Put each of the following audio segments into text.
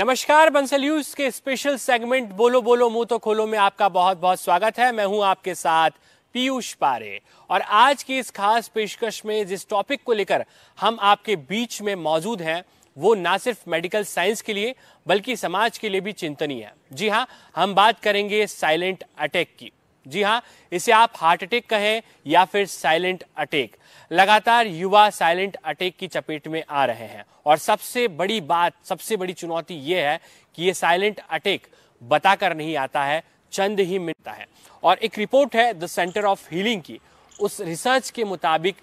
नमस्कार बंसल न्यूज के special segment बोलो बोलो मुंह तो खोलो में आपका बहुत बहुत स्वागत है मैं हूं आपके साथ पीयूष पारे और आज की इस खास पेशकश में जिस टॉपिक को लेकर हम आपके बीच में मौजूद हैं वो ना सिर्फ मेडिकल साइंस के लिए बल्कि समाज के लिए भी चिंतनीय है जी हाँ हम बात करेंगे साइलेंट अटैक की जी हाँ इसे आप हार्ट अटैक कहें या फिर साइलेंट अटैक लगातार युवा साइलेंट अटैक की चपेट में आ रहे हैं और सबसे बड़ी बात सबसे बड़ी चुनौती ये है कि ये साइलेंट अटैक बताकर नहीं आता है चंद ही मिलता है और एक रिपोर्ट है द सेंटर ऑफ हीलिंग की उस रिसर्च के मुताबिक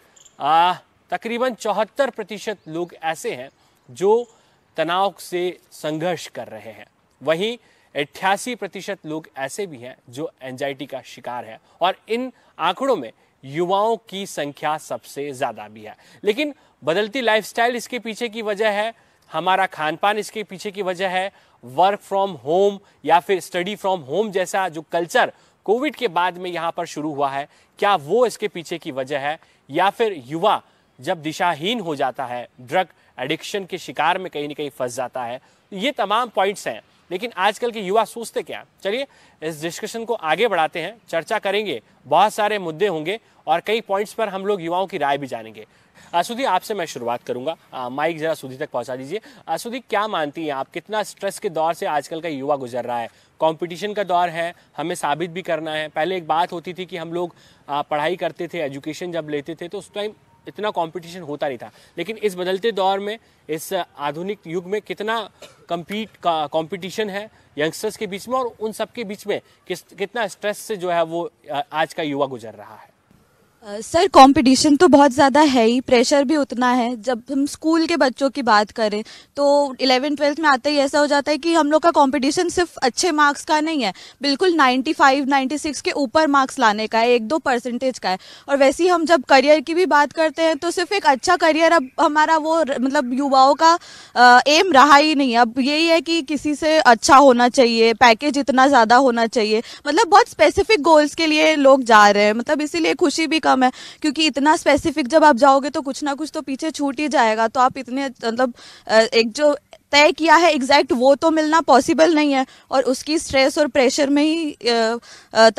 तकरीबन चौहत्तर प्रतिशत लोग ऐसे हैं जो तनाव से संघर्ष कर रहे हैं वहीं अट्ठासी प्रतिशत लोग ऐसे भी हैं जो एंजाइटी का शिकार है और इन आंकड़ों में युवाओं की संख्या सबसे ज़्यादा भी है लेकिन बदलती लाइफस्टाइल इसके पीछे की वजह है हमारा खान पान इसके पीछे की वजह है वर्क फ्रॉम होम या फिर स्टडी फ्रॉम होम जैसा जो कल्चर कोविड के बाद में यहाँ पर शुरू हुआ है क्या वो इसके पीछे की वजह है या फिर युवा जब दिशाहीन हो जाता है ड्रग एडिक्शन के शिकार में कहीं ना कहीं फंस जाता है ये तमाम पॉइंट्स हैं लेकिन आजकल के युवा सोचते क्या चलिए इस डिस्कशन को आगे बढ़ाते हैं चर्चा करेंगे बहुत सारे मुद्दे होंगे और कई पॉइंट्स पर हम लोग युवाओं की राय भी जानेंगे सुधी आपसे मैं शुरुआत करूंगा माइक जरा सुधी तक पहुंचा दीजिए सुधी क्या मानती हैं आप कितना स्ट्रेस के दौर से आजकल का युवा गुजर रहा है कंपटीशन का दौर है हमें साबित भी करना है पहले एक बात होती थी कि हम लोग पढ़ाई करते थे एजुकेशन जब लेते थे तो उस टाइम इतना कंपटीशन होता नहीं था लेकिन इस बदलते दौर में इस आधुनिक युग में कितना कम्पीट का कॉम्पिटिशन है यंगस्टर्स के बीच में और उन सब के बीच में किस कितना स्ट्रेस से जो है वो आज का युवा गुजर रहा है सर कंपटीशन तो बहुत ज़्यादा है ही प्रेशर भी उतना है जब हम स्कूल के बच्चों की बात करें तो इलेवन ट्वेल्थ में आते ही ऐसा हो जाता है कि हम लोग का कंपटीशन सिर्फ अच्छे मार्क्स का नहीं है बिल्कुल 95, 96 के ऊपर मार्क्स लाने का है एक दो परसेंटेज का है और वैसे ही हम जब करियर की भी बात करते हैं तो सिर्फ एक अच्छा करियर अब हमारा वो मतलब युवाओं का एम रहा ही नहीं अब यही है कि किसी से अच्छा होना चाहिए पैकेज इतना ज़्यादा होना चाहिए मतलब बहुत स्पेसिफिक गोल्स के लिए लोग जा रहे हैं मतलब इसीलिए खुशी भी कम कम है क्योंकि इतना स्पेसिफिक जब आप जाओगे तो कुछ ना कुछ तो पीछे छूट ही जाएगा तो आप इतने मतलब एक जो तय किया है एग्जैक्ट वो तो मिलना पॉसिबल नहीं है और उसकी स्ट्रेस और प्रेशर में ही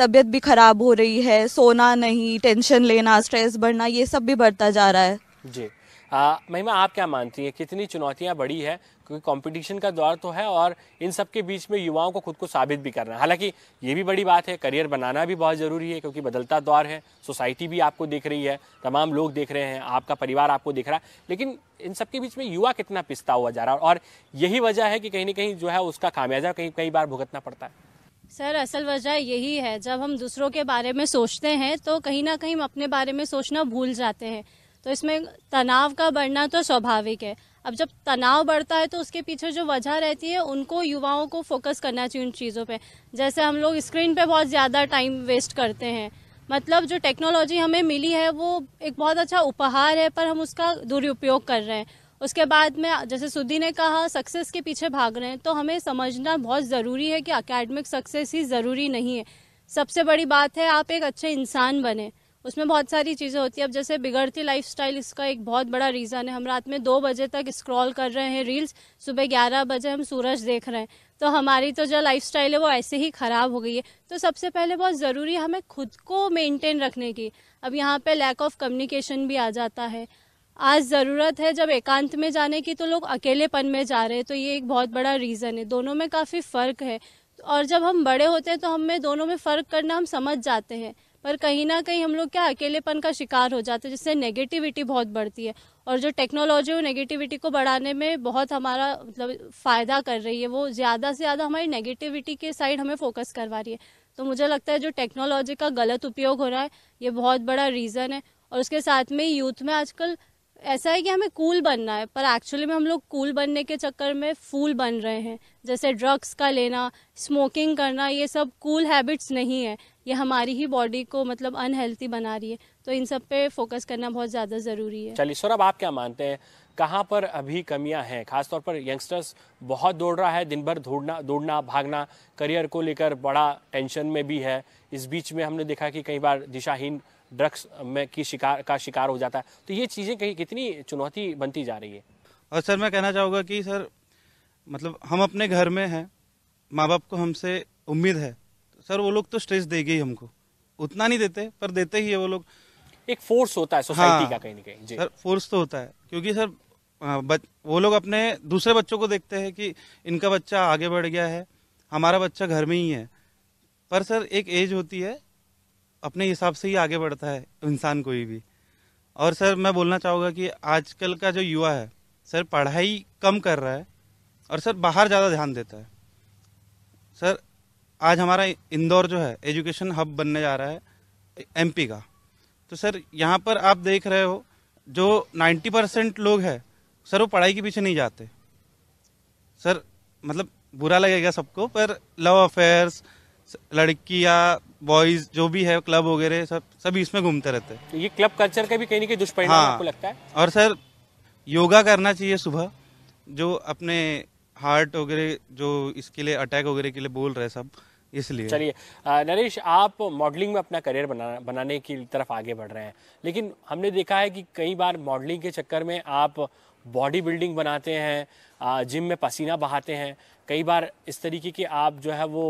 तबीयत भी खराब हो रही है सोना नहीं टेंशन लेना स्ट्रेस बढ़ना ये सब भी बढ़ता जा रहा है जी महिमा आप क्या मानती हैं कितनी चुनौतियां बड़ी है क्योंकि कंपटीशन का दौर तो है और इन सब के बीच में युवाओं को खुद को साबित भी करना है हालांकि ये भी बड़ी बात है करियर बनाना भी बहुत ज़रूरी है क्योंकि बदलता दौर है सोसाइटी भी आपको देख रही है तमाम लोग देख रहे हैं आपका परिवार आपको देख रहा है लेकिन इन सब के बीच में युवा कितना पिसता हुआ जा रहा है और यही वजह है कि कहीं ना कहीं जो है उसका खामियाजा कहीं कई बार भुगतना पड़ता है सर असल वजह यही है जब हम दूसरों के बारे में सोचते हैं तो कहीं ना कहीं हम अपने बारे में सोचना भूल जाते हैं तो इसमें तनाव का बढ़ना तो स्वाभाविक है अब जब तनाव बढ़ता है तो उसके पीछे जो वजह रहती है उनको युवाओं को फोकस करना चाहिए उन चीज़ों पर जैसे हम लोग स्क्रीन पर बहुत ज़्यादा टाइम वेस्ट करते हैं मतलब जो टेक्नोलॉजी हमें मिली है वो एक बहुत अच्छा उपहार है पर हम उसका दुरुपयोग कर रहे हैं उसके बाद में जैसे सुधी ने कहा सक्सेस के पीछे भाग रहे हैं तो हमें समझना बहुत ज़रूरी है कि अकेडमिक सक्सेस ही ज़रूरी नहीं है सबसे बड़ी बात है आप एक अच्छे इंसान बने उसमें बहुत सारी चीज़ें होती है अब जैसे बिगड़ती लाइफ इसका एक बहुत बड़ा रीज़न है हम रात में दो बजे तक स्क्रॉल कर रहे हैं रील्स सुबह ग्यारह बजे हम सूरज देख रहे हैं तो हमारी तो जो लाइफ स्टाइल है वो ऐसे ही ख़राब हो गई है तो सबसे पहले बहुत ज़रूरी है हमें खुद को मेनटेन रखने की अब यहाँ पर लैक ऑफ कम्युनिकेशन भी आ जाता है आज ज़रूरत है जब एकांत में जाने की तो लोग अकेलेपन में जा रहे हैं तो ये एक बहुत बड़ा रीज़न है दोनों में काफ़ी फ़र्क है और जब हम बड़े होते हैं तो हमें दोनों में फ़र्क करना हम समझ जाते हैं पर कहीं ना कहीं हम लोग क्या अकेलेपन का शिकार हो जाते हैं जिससे नेगेटिविटी बहुत बढ़ती है और जो टेक्नोलॉजी वो नेगेटिविटी को बढ़ाने में बहुत हमारा मतलब फ़ायदा कर रही है वो ज़्यादा से ज़्यादा हमारी नेगेटिविटी के साइड हमें फोकस करवा रही है तो मुझे लगता है जो टेक्नोलॉजी का गलत उपयोग हो रहा है ये बहुत बड़ा रीज़न है और उसके साथ में यूथ में आजकल ऐसा है कि हमें कूल बनना है पर एक्चुअली में हम लोग कूल बनने के चक्कर में फूल बन रहे हैं जैसे ड्रग्स का लेना स्मोकिंग करना ये सब कूल हैबिट्स नहीं है ये हमारी ही बॉडी को मतलब अनहेल्थी बना रही है तो इन सब पे फोकस करना बहुत ज़्यादा ज़रूरी है चलिए सौरभ आप क्या मानते हैं कहाँ पर अभी कमियां हैं खासतौर पर यंगस्टर्स बहुत दौड़ रहा है दिन भर दौड़ना दौड़ना भागना करियर को लेकर बड़ा टेंशन में भी है इस बीच में हमने देखा कि कई बार दिशाहीन ड्रग्स में की शिकार का शिकार हो जाता है तो ये चीज़ें कहीं कितनी चुनौती बनती जा रही है और सर मैं कहना चाहूँगा कि सर मतलब हम अपने घर में हैं माँ बाप को हमसे उम्मीद है सर वो लोग तो स्ट्रेस देंगे ही हमको उतना नहीं देते पर देते ही है वो लोग एक फोर्स होता है सोसाइटी हाँ, का कहीं ना कहीं सर फोर्स तो होता है क्योंकि सर बच, वो लोग अपने दूसरे बच्चों को देखते हैं कि इनका बच्चा आगे बढ़ गया है हमारा बच्चा घर में ही है पर सर एक एज होती है अपने हिसाब से ही आगे बढ़ता है इंसान कोई भी और सर मैं बोलना चाहूँगा कि आजकल का जो युवा है सर पढ़ाई कम कर रहा है और सर बाहर ज़्यादा ध्यान देता है सर आज हमारा इंदौर जो है एजुकेशन हब बनने जा रहा है एमपी का तो सर यहाँ पर आप देख रहे हो जो 90 परसेंट लोग हैं सर वो पढ़ाई के पीछे नहीं जाते सर मतलब बुरा लगेगा सबको पर लव अफेयर्स लड़की या बॉयज जो भी है क्लब वगैरह सब सभी इसमें घूमते रहते हैं ये क्लब कल्चर का भी कहीं ना कहीं दुष्परिणाम हाँ, आपको लगता है और सर योगा करना चाहिए सुबह जो अपने हार्ट वगैरह जो इसके लिए अटैक वगैरह के लिए बोल रहे सब इसलिए चलिए नरेश आप मॉडलिंग में अपना करियर बना, बनाने की तरफ आगे बढ़ रहे हैं लेकिन हमने देखा है कि कई बार मॉडलिंग के चक्कर में आप बॉडी बिल्डिंग बनाते हैं जिम में पसीना बहाते हैं कई बार इस तरीके की आप जो है वो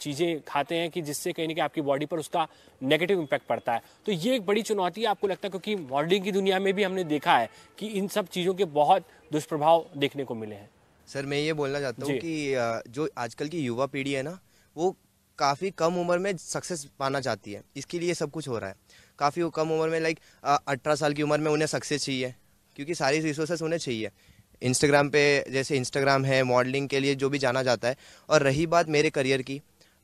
चीज़ें खाते हैं कि जिससे कहीं ना कहीं आपकी बॉडी पर उसका नेगेटिव इम्पैक्ट पड़ता है तो ये एक बड़ी चुनौती आपको लगता है क्योंकि मॉडलिंग की दुनिया में भी हमने देखा है कि इन सब चीज़ों के बहुत दुष्प्रभाव देखने को मिले हैं सर मैं ये बोलना चाहता हूँ कि जो आजकल की युवा पीढ़ी है ना वो काफ़ी कम उम्र में सक्सेस पाना चाहती है इसके लिए सब कुछ हो रहा है काफ़ी कम उम्र में लाइक अठारह साल की उम्र में उन्हें सक्सेस चाहिए क्योंकि सारी रिसोर्सेस उन्हें चाहिए इंस्टाग्राम पे जैसे इंस्टाग्राम है मॉडलिंग के लिए जो भी जाना जाता है और रही बात मेरे करियर की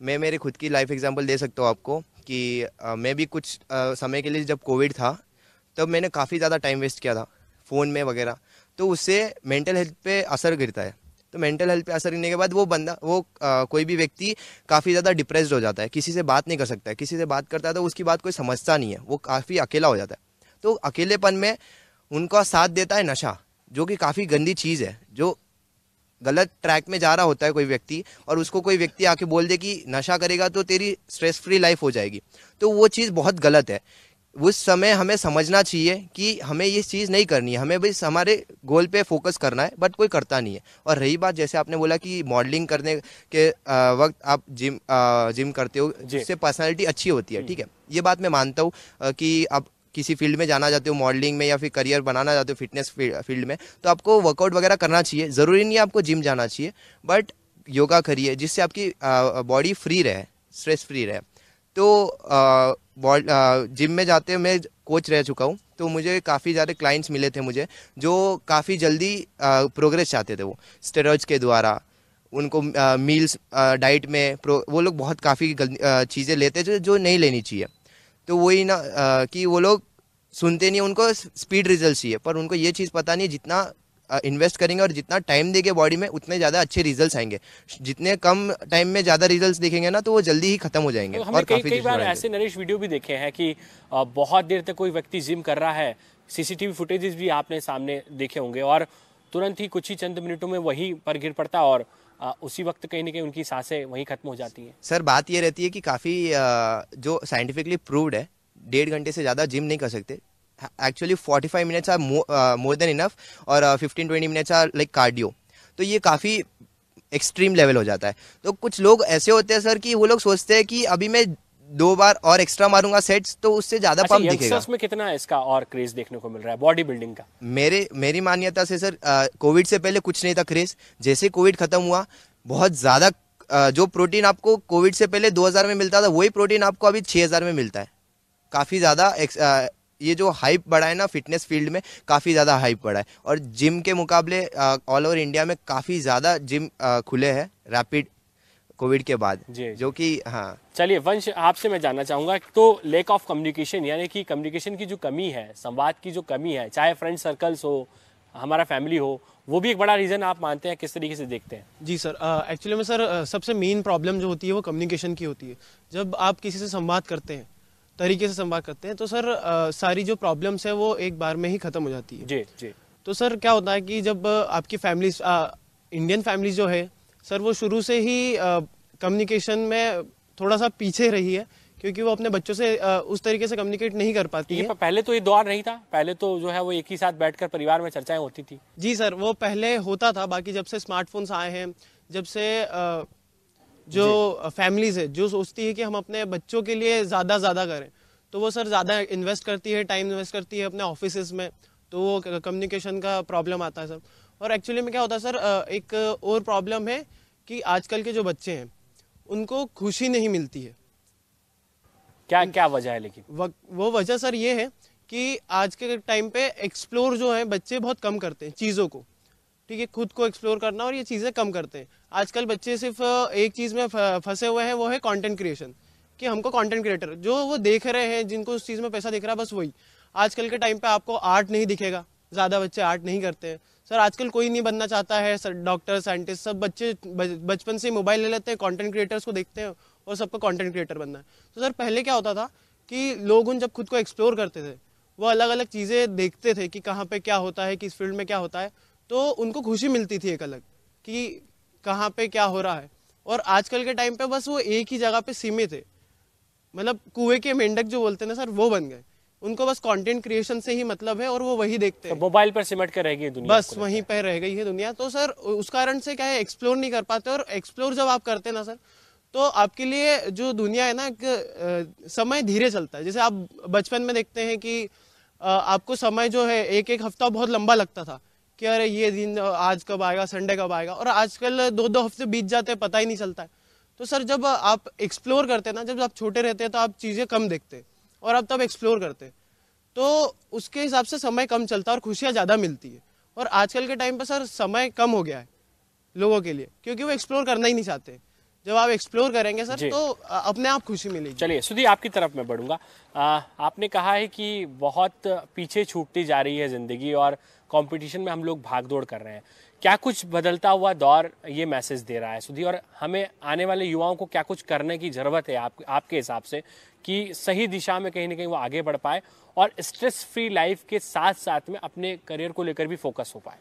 मैं मेरे खुद की लाइफ एग्जांपल दे सकता हूँ आपको कि आ, मैं भी कुछ आ, समय के लिए जब कोविड था तब तो मैंने काफ़ी ज़्यादा टाइम वेस्ट किया था फ़ोन में वगैरह तो उससे मेंटल हेल्थ पे असर गिरता है तो मेंटल हेल्थ पे असर करने के बाद वो बंदा वो आ, कोई भी व्यक्ति काफ़ी ज़्यादा डिप्रेस्ड हो जाता है किसी से बात नहीं कर सकता है किसी से बात करता है तो उसकी बात कोई समझता नहीं है वो काफ़ी अकेला हो जाता है तो अकेलेपन में उनका साथ देता है नशा जो कि काफ़ी गंदी चीज़ है जो गलत ट्रैक में जा रहा होता है कोई व्यक्ति और उसको कोई व्यक्ति आके बोल दे कि नशा करेगा तो तेरी स्ट्रेस फ्री लाइफ हो जाएगी तो वो चीज़ बहुत गलत है उस समय हमें समझना चाहिए कि हमें ये चीज़ नहीं करनी है हमें बस हमारे गोल पे फोकस करना है बट कोई करता नहीं है और रही बात जैसे आपने बोला कि मॉडलिंग करने के वक्त आप जिम जिम करते हो जिससे पर्सनैलिटी अच्छी होती है ठीक है ये बात मैं मानता हूँ कि आप किसी फील्ड में जाना चाहते हो मॉडलिंग में या फिर करियर बनाना चाहते हो फिटनेस फील्ड में तो आपको वर्कआउट वगैरह करना चाहिए ज़रूरी नहीं आपको जिम जाना चाहिए बट योगा करिए जिससे आपकी बॉडी फ्री रहे स्ट्रेस फ्री रहे तो जिम में जाते हुए मैं कोच रह चुका हूँ तो मुझे काफ़ी ज़्यादा क्लाइंट्स मिले थे मुझे जो काफ़ी जल्दी प्रोग्रेस चाहते थे वो स्टेरॉइड्स के द्वारा उनको मील्स डाइट में वो लोग बहुत काफ़ी चीज़ें लेते थे जो नहीं लेनी चाहिए तो वही ना कि वो लोग सुनते नहीं उनको स्पीड रिजल्ट चाहिए पर उनको ये चीज़ पता नहीं जितना इन्वेस्ट करेंगे और जितना टाइम देंगे बॉडी में उतने ज़्यादा अच्छे रिजल्ट्स आएंगे जितने कम टाइम में ज़्यादा रिजल्ट्स देखेंगे ना तो वो जल्दी ही खत्म हो जाएंगे तो और कई, काफी कई बार ऐसे नरेश वीडियो भी देखे हैं कि बहुत देर तक कोई व्यक्ति जिम कर रहा है सीसीटीवी फुटेजेस भी आपने सामने देखे होंगे और तुरंत ही कुछ ही चंद मिनटों में वही पर गिर पड़ता और उसी वक्त कहीं ना कहीं उनकी सांसें वहीं खत्म हो जाती हैं सर बात यह रहती है कि काफ़ी जो साइंटिफिकली प्रूव्ड है डेढ़ घंटे से ज़्यादा जिम नहीं कर सकते actually forty five minutes are more than enough और fifteen twenty minutes are like cardio तो ये काफ़ी एक्सट्रीम लेवल हो जाता है तो कुछ लोग ऐसे होते हैं सर कि वो लोग सोचते हैं कि अभी मैं दो बार और एक्स्ट्रा मारूंगा सेट्स तो उससे ज्यादा अच्छा, पंप दिखेगा में कितना इसका और क्रेज देखने को मिल रहा है बॉडी बिल्डिंग का मेरे मेरी मान्यता से सर कोविड uh, से पहले कुछ नहीं था क्रेज जैसे कोविड खत्म हुआ बहुत ज्यादा uh, जो प्रोटीन आपको कोविड से पहले 2000 में मिलता था वही प्रोटीन आपको अभी 6000 में मिलता है काफी ज्यादा uh, ये जो हाइप बढ़ा है ना फिटनेस फील्ड में काफ़ी ज़्यादा हाइप बढ़ा है और जिम के मुकाबले ऑल ओवर इंडिया में काफ़ी ज़्यादा जिम आ, खुले हैं रैपिड कोविड के बाद जी जो कि हाँ चलिए वंश आपसे मैं जानना चाहूँगा तो लेक ऑफ कम्युनिकेशन यानी कि कम्युनिकेशन की जो कमी है संवाद की जो कमी है चाहे फ्रेंड सर्कल्स हो हमारा फैमिली हो वो भी एक बड़ा रीज़न आप मानते हैं किस तरीके से देखते हैं जी सर एक्चुअली में सर सबसे मेन प्रॉब्लम जो होती है वो कम्युनिकेशन की होती है जब आप किसी से संवाद करते हैं तरीके से संवाद करते हैं तो सर आ, सारी जो प्रॉब्लम्स है वो एक बार में ही खत्म हो जाती है जी जी तो सर क्या होता है कि जब आपकी फैमिली इंडियन फैमिली जो है सर वो शुरू से ही कम्युनिकेशन में थोड़ा सा पीछे रही है क्योंकि वो अपने बच्चों से आ, उस तरीके से कम्युनिकेट नहीं कर पाती है। पहले तो ये दौर नहीं था पहले तो जो है वो एक ही साथ बैठकर परिवार में चर्चाएं होती थी जी सर वो पहले होता था बाकी जब से स्मार्टफोन्स आए हैं जब से आ, जो फैमिलीज है जो सोचती है कि हम अपने बच्चों के लिए ज़्यादा ज़्यादा करें तो वो सर ज़्यादा इन्वेस्ट करती है टाइम इन्वेस्ट करती है अपने ऑफिस में तो वो कम्युनिकेशन का प्रॉब्लम आता है सर और एक्चुअली में क्या होता है सर एक और प्रॉब्लम है कि आजकल के जो बच्चे हैं उनको खुशी नहीं मिलती है क्या क्या वजह है लेकिन वो वजह सर ये है कि आज के टाइम पे एक्सप्लोर जो है बच्चे बहुत कम करते हैं चीज़ों को ठीक है खुद को एक्सप्लोर करना और ये चीज़ें कम करते हैं आजकल बच्चे सिर्फ एक चीज़ में फंसे हुए हैं वो है कंटेंट क्रिएशन कि हमको कंटेंट क्रिएटर जो वो देख रहे हैं जिनको उस चीज़ में पैसा दिख रहा है बस वही आजकल के टाइम पे आपको आर्ट नहीं दिखेगा ज़्यादा बच्चे आर्ट नहीं करते हैं सर आजकल कोई नहीं बनना चाहता है सर डॉक्टर साइंटिस्ट सब बच्चे बचपन से मोबाइल ले लेते हैं कॉन्टेंट क्रिएटर्स को देखते हैं और सबको कॉन्टेंट क्रिएटर बनना है तो सर पहले क्या होता था कि लोग उन जब खुद को एक्सप्लोर करते थे वो अलग अलग चीज़ें देखते थे कि कहाँ पे क्या होता है किस फील्ड में क्या होता है तो उनको खुशी मिलती थी एक अलग कि कहाँ पे क्या हो रहा है और आजकल के टाइम पे बस वो एक ही जगह पे सीमित है मतलब कुएं के मेंढक जो बोलते हैं ना सर वो बन गए उनको बस कंटेंट क्रिएशन से ही मतलब है और वो वही देखते तो हैं तो मोबाइल पर सिमट कर रहेगी दुनिया बस वहीं पर रह गई है दुनिया तो सर उस कारण से क्या है एक्सप्लोर नहीं कर पाते और एक्सप्लोर जब आप करते ना सर तो आपके लिए जो दुनिया है ना एक समय धीरे चलता है जैसे आप बचपन में देखते हैं कि आपको समय जो है एक एक हफ्ता बहुत लंबा लगता था कि अरे ये दिन आज कब आएगा संडे कब आएगा और आजकल दो दो हफ्ते बीत जाते हैं पता ही नहीं चलता है तो सर जब आप एक्सप्लोर करते हैं ना जब आप छोटे रहते हैं तो आप चीज़ें कम देखते और आप तब एक्सप्लोर करते तो उसके हिसाब से समय कम चलता है और खुशियाँ ज़्यादा मिलती है और आजकल के टाइम पर सर समय कम हो गया है लोगों के लिए क्योंकि वो एक्सप्लोर करना ही नहीं चाहते जब आप एक्सप्लोर करेंगे सर तो अपने आप खुशी मिलेगी चलिए सुधी आपकी तरफ मैं बढ़ूंगा आ, आपने कहा है कि बहुत पीछे छूटती जा रही है ज़िंदगी और कंपटीशन में हम लोग भाग दौड़ कर रहे हैं क्या कुछ बदलता हुआ दौर ये मैसेज दे रहा है सुधी और हमें आने वाले युवाओं को क्या कुछ करने की ज़रूरत है आप आपके हिसाब से कि सही दिशा में कहीं ना कहीं वो आगे बढ़ पाए और स्ट्रेस फ्री लाइफ के साथ साथ में अपने करियर को लेकर भी फोकस हो पाए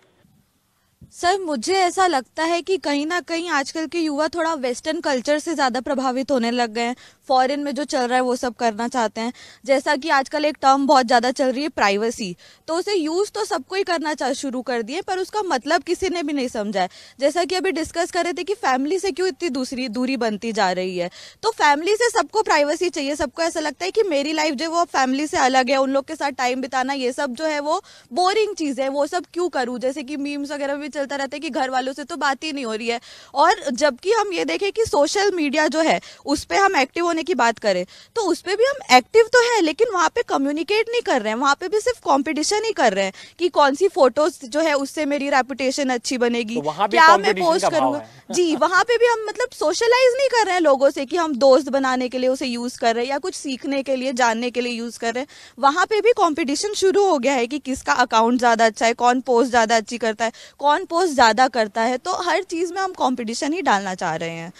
सर मुझे ऐसा लगता है कि कहीं ना कहीं आजकल के युवा थोड़ा वेस्टर्न कल्चर से ज़्यादा प्रभावित होने लग गए हैं फॉरेन में जो चल रहा है वो सब करना चाहते हैं जैसा कि आजकल एक टर्म बहुत ज़्यादा चल रही है प्राइवेसी तो उसे यूज़ तो सबको ही करना शुरू कर दिए पर उसका मतलब किसी ने भी नहीं समझा है जैसा कि अभी डिस्कस कर रहे थे कि फैमिली से क्यों इतनी दूसरी दूरी बनती जा रही है तो फैमिली से सबको प्राइवेसी चाहिए सबको ऐसा लगता है कि मेरी लाइफ जो वो फैमिली से अलग है उन लोग के साथ टाइम बिताना ये सब जो है वो बोरिंग चीज़ है वो सब क्यों करूँ जैसे कि मीम्स वगैरह भी चलता रहता है कि घर वालों से तो बात ही नहीं हो रही है और जबकि हम ये देखें कि सोशल मीडिया जो है उस पर हम एक्टिव होने की बात करें तो उस पर भी हम एक्टिव तो है लेकिन वहाँ पे कम्युनिकेट नहीं कर रहे हैं वहाँ पे भी सिर्फ कंपटीशन ही कर रहे हैं कि कौन सी फोटोज जो है उससे मेरी रेपुटेशन अच्छी बनेगी तो क्या मैं पोस्ट करूँगा जी वहाँ पे भी हम मतलब सोशलाइज नहीं कर रहे हैं लोगों से कि हम दोस्त बनाने के लिए उसे यूज कर रहे हैं या कुछ सीखने के लिए जानने के लिए यूज कर रहे हैं वहाँ पे भी कॉम्पिटिशन शुरू हो गया है कि किसका अकाउंट ज्यादा अच्छा है कौन पोस्ट ज्यादा अच्छी करता है कौन पोस्ट ज्यादा करता है तो हर चीज में हम कॉम्पिटिशन ही डालना चाह रहे हैं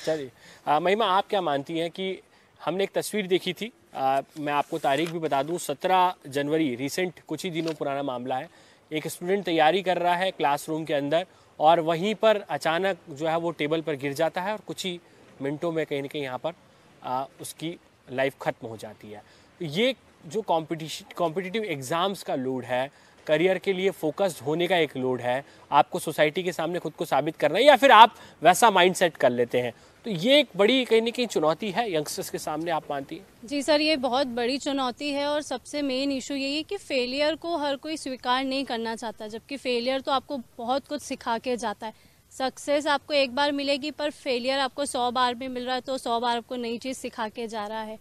महिमा आप क्या मानती हैं कि हमने एक तस्वीर देखी थी आ, मैं आपको तारीख भी बता दूं 17 जनवरी रिसेंट कुछ ही दिनों पुराना मामला है एक स्टूडेंट तैयारी कर रहा है क्लासरूम के अंदर और वहीं पर अचानक जो है वो टेबल पर गिर जाता है और कुछ ही मिनटों में कहीं ना कहीं यहाँ पर आ, उसकी लाइफ ख़त्म हो जाती है ये जो कॉम्पिटिशन कॉम्पिटिटिव एग्ज़ाम्स का लोड है करियर के लिए फोकस्ड होने का एक लोड है आपको सोसाइटी के सामने खुद को साबित करना है या फिर आप वैसा माइंडसेट कर लेते हैं तो ये एक बड़ी कहीं ना कहीं चुनौती है यंगस्टर्स के सामने आप मानती हैं जी सर ये बहुत बड़ी चुनौती है और सबसे मेन इशू यही है कि फेलियर को हर कोई स्वीकार नहीं करना चाहता जबकि फेलियर तो आपको बहुत कुछ सिखा के जाता है सक्सेस आपको एक बार मिलेगी पर फेलियर आपको सौ बार में मिल रहा है तो सौ बार आपको नई चीज़ सिखा के जा रहा है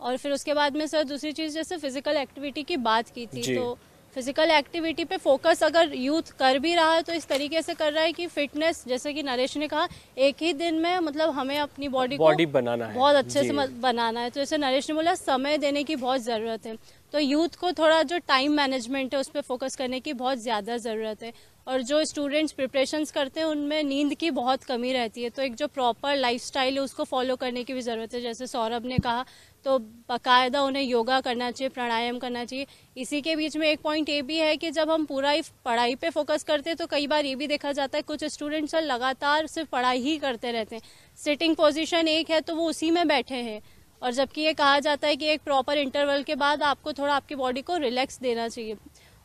और फिर उसके बाद में सर दूसरी चीज़ जैसे फिजिकल एक्टिविटी की बात की थी तो फिजिकल एक्टिविटी पे फोकस अगर यूथ कर भी रहा है तो इस तरीके से कर रहा है कि फिटनेस जैसे कि नरेश ने कहा एक ही दिन में मतलब हमें अपनी बॉडी को बनाना है बहुत अच्छे से बनाना है तो जैसे नरेश ने बोला समय देने की बहुत ज़रूरत है तो यूथ को थोड़ा जो टाइम मैनेजमेंट है उस पर फोकस करने की बहुत ज़्यादा ज़रूरत है और जो स्टूडेंट्स प्रिपरेशंस करते हैं उनमें नींद की बहुत कमी रहती है तो एक जो प्रॉपर लाइफस्टाइल है उसको फॉलो करने की भी ज़रूरत है जैसे सौरभ ने कहा तो बाकायदा उन्हें योगा करना चाहिए प्राणायाम करना चाहिए इसी के बीच में एक पॉइंट ये भी है कि जब हम पूरा ही पढ़ाई पे फोकस करते हैं तो कई बार ये भी देखा जाता है कुछ स्टूडेंट्स लगातार सिर्फ पढ़ाई ही करते रहते हैं सिटिंग पोजिशन एक है तो वो उसी में बैठे हैं और जबकि ये कहा जाता है कि एक प्रॉपर इंटरवल के बाद आपको थोड़ा आपकी बॉडी को रिलैक्स देना चाहिए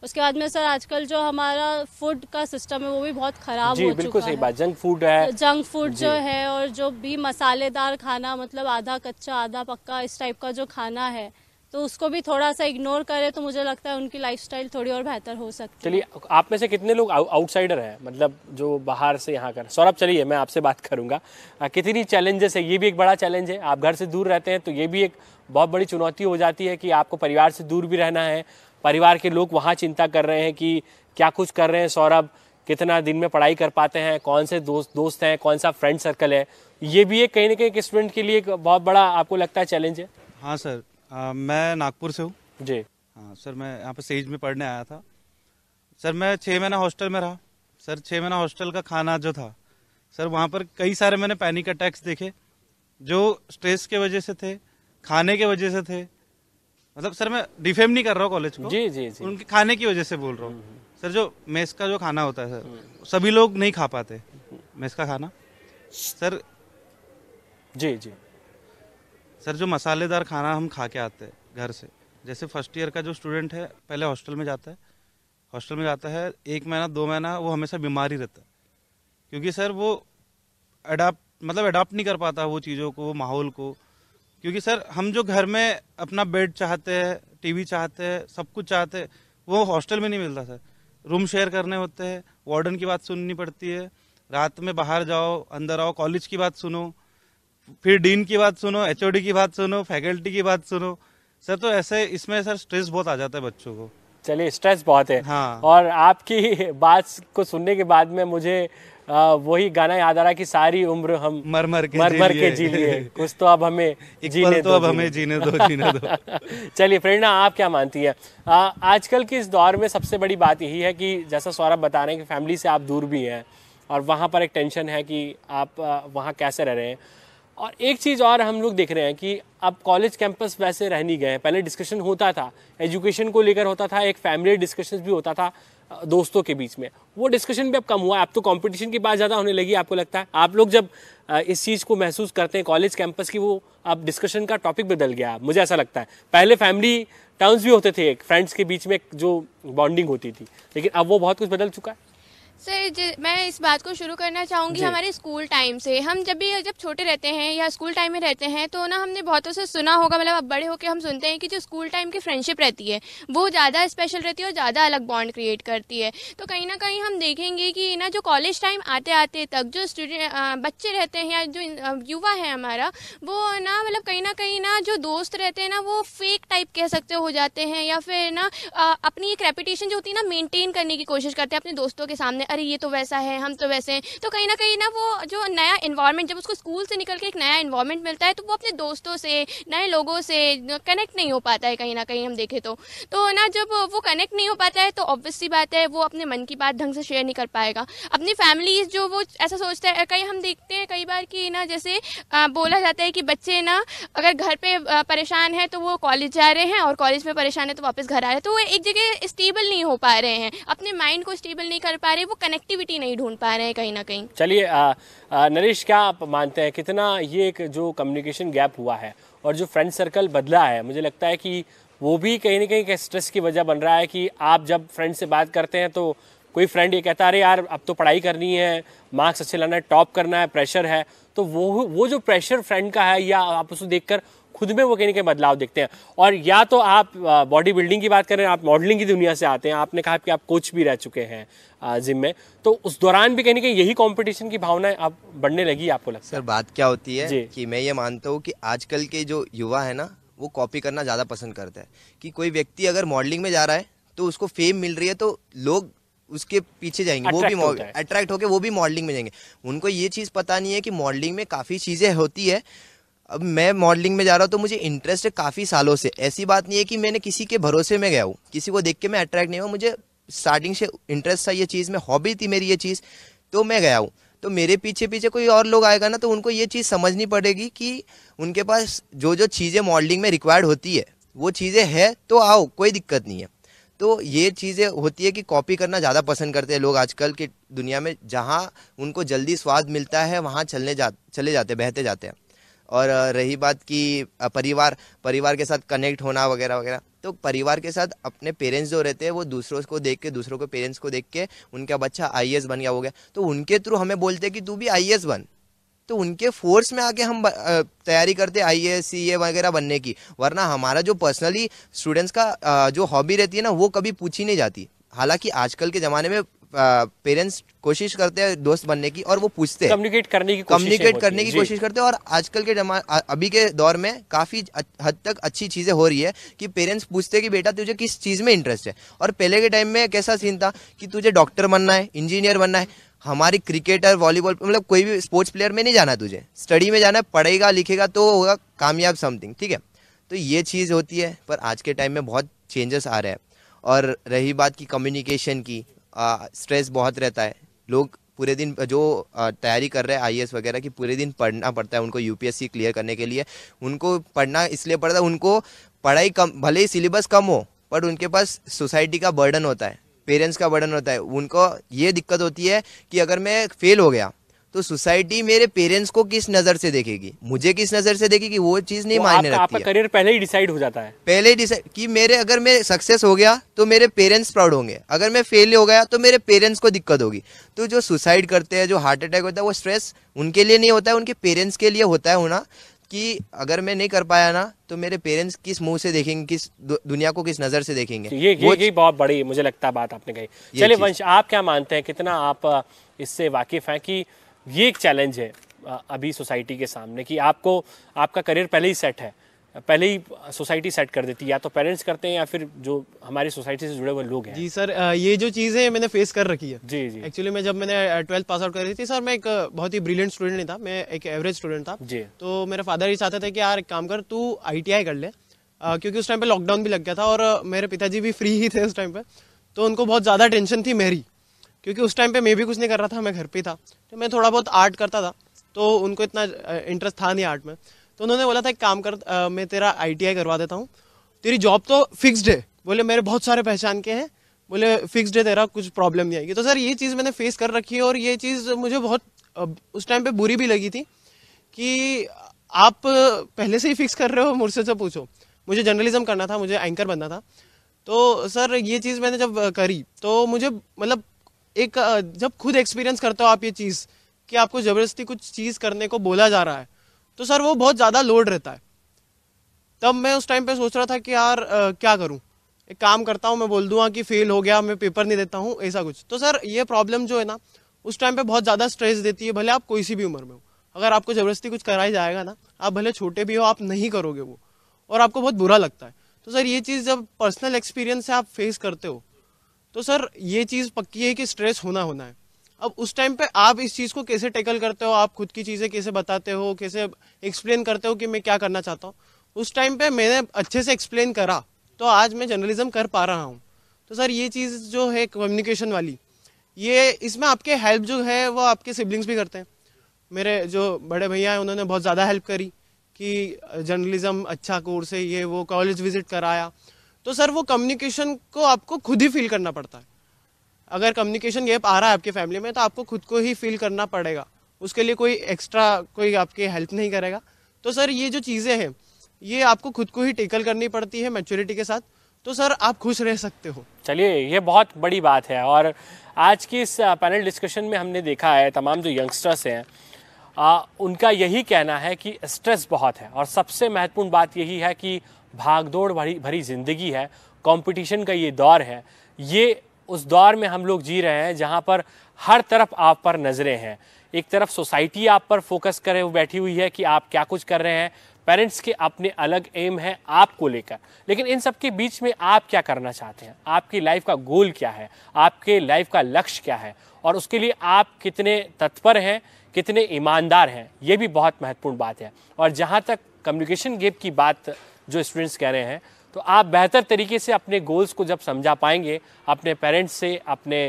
उसके बाद में सर आजकल जो हमारा फूड का सिस्टम है वो भी बहुत खराब हो बिल्कुल सही बात जंक फूड है जंक फूड जो है और जो भी मसालेदार खाना मतलब आधा कच्चा आधा पक्का इस टाइप का जो खाना है तो उसको भी थोड़ा सा इग्नोर करे तो मुझे लगता है उनकी लाइफ थोड़ी और बेहतर हो सकती चलिए आप में से कितने लोग आउटसाइडर है मतलब जो बाहर से यहाँ कर सौरभ चलिए मैं आपसे बात करूंगा कितनी चैलेंजेस है ये भी एक बड़ा चैलेंज है आप घर से दूर रहते हैं तो ये भी एक बहुत बड़ी चुनौती हो जाती है कि आपको परिवार से दूर भी रहना है परिवार के लोग वहाँ चिंता कर रहे हैं कि क्या कुछ कर रहे हैं सौरभ कितना दिन में पढ़ाई कर पाते हैं कौन से दोस्त दोस्त हैं कौन सा फ्रेंड सर्कल है ये भी एक कहीं ना कहीं स्टूडेंट के लिए एक बहुत बड़ा आपको लगता है चैलेंज है हाँ सर आ, मैं नागपुर से हूँ जी हाँ सर मैं यहाँ पर सेज में पढ़ने आया था सर मैं छः महीना हॉस्टल में रहा सर छः महीना हॉस्टल का खाना जो था सर वहाँ पर कई सारे मैंने पैनिक अटैक्स देखे जो स्ट्रेस के वजह से थे खाने के वजह से थे मतलब सर मैं डिफेम नहीं कर रहा हूँ कॉलेज को जी जी जी उनके खाने की वजह से बोल रहा हूँ हम्म, हम्म। सर जो मेस का जो खाना होता है सर हम्म। सभी लोग नहीं खा पाते मेस का खाना सर जी जी सर जो मसालेदार खाना हम खा के आते हैं घर से जैसे फर्स्ट ईयर का जो स्टूडेंट है पहले हॉस्टल में जाता है हॉस्टल में जाता है एक महीना दो महीना वो हमेशा बीमार ही रहता है क्योंकि सर वो अडाप्ट मतलब अडाप्ट नहीं कर पाता वो चीज़ों को माहौल को क्योंकि सर हम जो घर में अपना बेड चाहते हैं टीवी चाहते हैं सब कुछ चाहते हैं वो हॉस्टल में नहीं मिलता सर रूम शेयर करने होते हैं वार्डन की बात सुननी पड़ती है रात में बाहर जाओ अंदर आओ कॉलेज की बात सुनो फिर डीन की बात सुनो एच की बात सुनो फैकल्टी की बात सुनो सर तो ऐसे इसमें सर स्ट्रेस बहुत आ जाता है बच्चों को चलिए स्ट्रेस बहुत है हाँ। और आपकी बात को सुनने के बाद में मुझे वही गाना याद आ रहा कि सारी उम्र हम मर मर के मर मर के जी लिए कुछ तो अब हमें जीने तो अब हमें जीने दो जीने दो चलिए प्रेरणा आप क्या मानती है आजकल के इस दौर में सबसे बड़ी बात यही है कि जैसा सौरभ बता रहे हैं कि फैमिली से आप दूर भी हैं और वहाँ पर एक टेंशन है कि आप वहाँ कैसे रह रहे हैं और एक चीज़ और हम लोग देख रहे हैं कि अब कॉलेज कैंपस वैसे रह नहीं गए पहले डिस्कशन होता था एजुकेशन को लेकर होता था एक फैमिली डिस्कशन भी होता था दोस्तों के बीच में वो डिस्कशन भी अब कम हुआ अब तो कंपटीशन की बात ज़्यादा होने लगी आपको लगता है आप लोग जब इस चीज़ को महसूस करते हैं कॉलेज कैंपस की वो अब डिस्कशन का टॉपिक बदल गया मुझे ऐसा लगता है पहले फैमिली टर्म्स भी होते थे एक फ्रेंड्स के बीच में जो बॉन्डिंग होती थी लेकिन अब वो बहुत कुछ बदल चुका है सर मैं इस बात को शुरू करना चाहूँगी हमारे स्कूल टाइम से हम जब भी जब छोटे रहते हैं या स्कूल टाइम में रहते हैं तो ना हमने बहुतों से सुना होगा मतलब अब बड़े होकर हम सुनते हैं कि जो स्कूल टाइम की फ्रेंडशिप रहती है वो ज़्यादा स्पेशल रहती है और ज़्यादा अलग बॉन्ड क्रिएट करती है तो कहीं ना कहीं हम देखेंगे कि ना जो कॉलेज टाइम आते आते तक जो स्टूडेंट बच्चे रहते हैं या जो युवा है हमारा वो ना मतलब कहीं ना कहीं ना जो दोस्त रहते हैं ना वो फेक टाइप कह सकते हो जाते हैं या फिर ना अपनी एक रेपुटेशन जो होती है ना मेनटेन करने की कोशिश करते हैं अपने दोस्तों के सामने अरे ये तो वैसा है हम तो वैसे हैं तो कहीं ना कहीं ना वो जो नया इन्वायरमेंट जब उसको स्कूल से निकल के एक नया इन्वायरमेंट मिलता है तो वो अपने दोस्तों से नए लोगों से कनेक्ट नहीं हो पाता है कहीं ना कहीं हम देखें तो तो ना जब वो कनेक्ट नहीं हो पाता है तो ऑब्वियसली बात है वो अपने मन की बात ढंग से शेयर नहीं कर पाएगा अपनी फैमिली जो वो ऐसा सोचता है कहीं हम देखते हैं कई बार कि ना जैसे बोला जाता है कि बच्चे ना अगर घर पर परेशान है तो वो कॉलेज जा रहे हैं और कॉलेज में परेशान है तो वापस घर आ रहे हैं तो वो एक जगह स्टेबल नहीं हो पा रहे हैं अपने माइंड को स्टेबल नहीं कर पा रहे वो कनेक्टिविटी नहीं ढूंढ पा रहे हैं कहीं ना कहीं चलिए नरेश क्या आप मानते हैं कितना ये एक जो कम्युनिकेशन गैप हुआ है और जो फ्रेंड सर्कल बदला है मुझे लगता है कि वो भी कहीं ना कहीं स्ट्रेस की वजह बन रहा है कि आप जब फ्रेंड से बात करते हैं तो कोई फ्रेंड ये कहता है अरे यार अब तो पढ़ाई करनी है मार्क्स अच्छे लाना है टॉप करना है प्रेशर है तो वो वो जो प्रेशर फ्रेंड का है या आप उसको देखकर खुद में वो कहीं ना कहीं बदलाव देखते हैं और या तो आप बॉडी बिल्डिंग की बात करें आप मॉडलिंग की दुनिया से आते हैं आपने कहा कि आप कोच भी रह चुके हैं जिम में तो उस दौरान भी कहीं ना कहीं यही कंपटीशन की भावना आप बढ़ने लगी आपको लगता है सर बात क्या होती है कि मैं ये मानता हूँ कि आजकल के जो युवा है ना वो कॉपी करना ज़्यादा पसंद करता है कि कोई व्यक्ति अगर मॉडलिंग में जा रहा है तो उसको फेम मिल रही है तो लोग उसके पीछे जाएंगे वो भी अट्रैक्ट होकर वो भी मॉडलिंग में जाएंगे उनको ये चीज़ पता नहीं है कि मॉडलिंग में काफ़ी चीज़ें होती है अब मैं मॉडलिंग में जा रहा हूँ तो मुझे इंटरेस्ट है काफ़ी सालों से ऐसी बात नहीं है कि मैंने किसी के भरोसे में गया हूँ किसी को देख के मैं अट्रैक्ट नहीं हुआ मुझे स्टार्टिंग से इंटरेस्ट था ये चीज़ में हॉबी थी मेरी ये चीज़ तो मैं गया हूँ तो मेरे पीछे पीछे कोई और लोग आएगा ना तो उनको ये चीज़ समझनी पड़ेगी कि उनके पास जो जो चीज़ें मॉडलिंग में रिक्वायर्ड होती है वो चीज़ें है तो आओ कोई दिक्कत नहीं है तो ये चीज़ें होती है कि कॉपी करना ज़्यादा पसंद करते हैं लोग आजकल की दुनिया में जहाँ उनको जल्दी स्वाद मिलता है वहाँ चलने जा चले जाते बहते जाते हैं और रही बात कि परिवार परिवार के साथ कनेक्ट होना वगैरह वगैरह तो परिवार के साथ अपने पेरेंट्स जो रहते हैं वो दूसरों को देख के दूसरों के पेरेंट्स को देख के उनका बच्चा आई बन गया हो गया तो उनके थ्रू हमें बोलते हैं कि तू भी आई बन तो उनके फोर्स में आके हम तैयारी करते आई ए सी ए वगैरह बनने की वरना हमारा जो पर्सनली स्टूडेंट्स का जो हॉबी रहती है ना वो कभी पूछी नहीं जाती हालांकि आजकल के ज़माने में पेरेंट्स कोशिश करते हैं दोस्त बनने की और वो पूछते हैं कम्युनिकेट करने की कम्युनिकेट करने की कोशिश करते हैं और आजकल के जमा अभी के दौर में काफ़ी हद तक अच्छी चीज़ें हो रही है कि पेरेंट्स पूछते हैं कि बेटा तुझे किस चीज़ में इंटरेस्ट है और पहले के टाइम में कैसा सीन था कि तुझे डॉक्टर बनना है इंजीनियर बनना है हमारी क्रिकेटर वॉलीबॉल मतलब कोई भी स्पोर्ट्स प्लेयर में नहीं जाना तुझे स्टडी में जाना है पढ़ेगा लिखेगा तो होगा कामयाब समथिंग ठीक है तो ये चीज़ होती है पर आज के टाइम में बहुत चेंजेस आ रहे हैं और रही बात की कम्युनिकेशन की स्ट्रेस बहुत रहता है लोग पूरे दिन जो तैयारी कर रहे हैं आई वगैरह की पूरे दिन पढ़ना पड़ता है उनको यूपीएससी क्लियर करने के लिए उनको पढ़ना इसलिए पड़ता है उनको पढ़ाई कम भले ही सिलेबस कम हो पर उनके पास सोसाइटी का बर्डन होता है पेरेंट्स का बर्डन होता है उनको ये दिक्कत होती है कि अगर मैं फेल हो गया तो सोसाइटी मेरे पेरेंट्स को किस नज़र से देखेगी मुझे किस नज़र से देखेगी वो चीज़ नहीं मायने रखती आपका करियर पहले ही डिसाइड हो जाता है पहले डिसाइड कि मेरे अगर मैं सक्सेस हो गया तो मेरे पेरेंट्स प्राउड होंगे अगर मैं फेल हो गया तो मेरे पेरेंट्स को दिक्कत होगी तो जो सुसाइड करते हैं जो हार्ट अटैक होता है वो स्ट्रेस उनके लिए नहीं होता है उनके पेरेंट्स के लिए होता है होना कि अगर मैं नहीं कर पाया ना तो मेरे पेरेंट्स किस मुंह से देखेंगे किस दुनिया को किस नज़र से देखेंगे ये ये, ये बहुत बड़ी मुझे लगता है बात आपने कही चलिए वंश आप क्या मानते हैं कितना आप इससे वाकिफ़ हैं कि ये एक चैलेंज है अभी सोसाइटी के सामने कि आपको आपका करियर पहले ही सेट है पहले ही सोसाइटी सेट कर देती है या तो पेरेंट्स करते हैं या फिर जो हमारी सोसाइटी से जुड़े हुए लोग हैं जी सर ये जो चीज़ है मैंने फेस कर रखी है जी जी एक्चुअली मैं जब मैंने ट्वेल्थ पास आउट कर रही थी सर मैं एक बहुत ही ब्रिलियंट स्टूडेंट नहीं था मैं एक एवरेज स्टूडेंट था जी तो मेरे फादर ये चाहते थे कि यार एक काम कर तू आई कर ले क्योंकि उस टाइम पे लॉकडाउन भी लग गया था और मेरे पिताजी भी फ्री ही थे उस टाइम पे तो उनको बहुत ज़्यादा टेंशन थी मेरी क्योंकि उस टाइम पे मैं भी कुछ नहीं कर रहा था मैं घर पे था तो मैं थोड़ा बहुत आर्ट करता था तो उनको इतना इंटरेस्ट था नहीं आर्ट में तो उन्होंने बोला था एक काम कर आ, मैं तेरा आई करवा देता हूँ तेरी जॉब तो फिक्सड है बोले मेरे बहुत सारे पहचान के हैं बोले फिक्सड है तेरा कुछ प्रॉब्लम नहीं आएगी तो सर ये चीज़ मैंने फेस कर रखी है और ये चीज़ मुझे बहुत उस टाइम पर बुरी भी लगी थी कि आप पहले से ही फिक्स कर रहे हो मुझसे से पूछो मुझे जर्नलिज्म करना था मुझे एंकर बनना था तो सर ये चीज़ मैंने जब करी तो मुझे मतलब एक जब खुद एक्सपीरियंस करते हो आप ये चीज़ कि आपको ज़बरदस्ती कुछ चीज़ करने को बोला जा रहा है तो सर वो बहुत ज़्यादा लोड रहता है तब मैं उस टाइम पे सोच रहा था कि यार आ, क्या करूँ एक काम करता हूँ मैं बोल दूँ हाँ, कि फेल हो गया मैं पेपर नहीं देता हूँ ऐसा कुछ तो सर ये प्रॉब्लम जो है ना उस टाइम पे बहुत ज़्यादा स्ट्रेस देती है भले आप कोई सी भी उम्र में हो अगर आपको ज़बरदस्ती कुछ कराया जाएगा ना आप भले छोटे भी हो आप नहीं करोगे वो और आपको बहुत बुरा लगता है तो सर ये चीज़ जब पर्सनल एक्सपीरियंस से आप फेस करते हो तो सर ये चीज़ पक्की है कि स्ट्रेस होना होना है अब उस टाइम पे आप इस चीज़ को कैसे टैकल करते हो आप खुद की चीज़ें कैसे बताते हो कैसे एक्सप्लेन करते हो कि मैं क्या करना चाहता हूँ उस टाइम पे मैंने अच्छे से एक्सप्लेन करा तो आज मैं जर्नलिज्म कर पा रहा हूँ तो सर ये चीज़ जो है कम्युनिकेशन वाली ये इसमें आपके हेल्प जो है वो आपके सिबलिंग्स भी करते हैं मेरे जो बड़े भैया हैं उन्होंने बहुत ज़्यादा हेल्प करी कि जर्नलिज़म अच्छा कोर्स है ये वो कॉलेज विज़िट कराया तो सर वो कम्युनिकेशन को आपको खुद ही फील करना पड़ता है अगर कम्युनिकेशन गैप आ रहा है आपके फैमिली में तो आपको खुद को ही फील करना पड़ेगा उसके लिए कोई एक्स्ट्रा कोई आपकी हेल्प नहीं करेगा तो सर ये जो चीज़ें हैं ये आपको खुद को ही टेकल करनी पड़ती है मेचोरिटी के साथ तो सर आप खुश रह सकते हो चलिए ये बहुत बड़ी बात है और आज की इस पैनल डिस्कशन में हमने देखा है तमाम जो यंगस्टर्स हैं उनका यही कहना है कि स्ट्रेस बहुत है और सबसे महत्वपूर्ण बात यही है कि भागदौड़ भरी भरी ज़िंदगी है कंपटीशन का ये दौर है ये उस दौर में हम लोग जी रहे हैं जहाँ पर हर तरफ आप पर नज़रें हैं एक तरफ सोसाइटी आप पर फोकस करे हुए बैठी हुई है कि आप क्या कुछ कर रहे हैं पेरेंट्स के अपने अलग एम हैं आपको लेकर लेकिन इन सब के बीच में आप क्या करना चाहते हैं आपकी लाइफ का गोल क्या है आपके लाइफ का लक्ष्य क्या है और उसके लिए आप कितने तत्पर हैं कितने ईमानदार हैं ये भी बहुत महत्वपूर्ण बात है और जहाँ तक कम्युनिकेशन गेप की बात जो स्टूडेंट्स कह रहे हैं तो आप बेहतर तरीके से अपने गोल्स को जब समझा पाएंगे अपने पेरेंट्स से अपने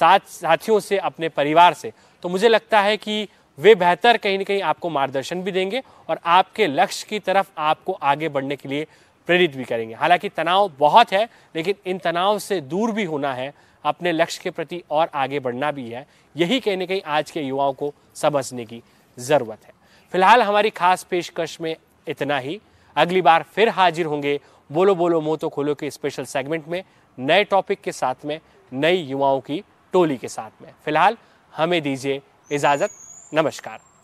साथ साथियों से अपने परिवार से तो मुझे लगता है कि वे बेहतर कहीं ना कहीं आपको मार्गदर्शन भी देंगे और आपके लक्ष्य की तरफ आपको आगे बढ़ने के लिए प्रेरित भी करेंगे हालांकि तनाव बहुत है लेकिन इन तनाव से दूर भी होना है अपने लक्ष्य के प्रति और आगे बढ़ना भी है यही कहीं ना कहीं आज के युवाओं को समझने की ज़रूरत है फिलहाल हमारी खास पेशकश में इतना ही अगली बार फिर हाजिर होंगे बोलो बोलो मोह तो खोलो के स्पेशल सेगमेंट में नए टॉपिक के साथ में नई युवाओं की टोली के साथ में फिलहाल हमें दीजिए इजाज़त नमस्कार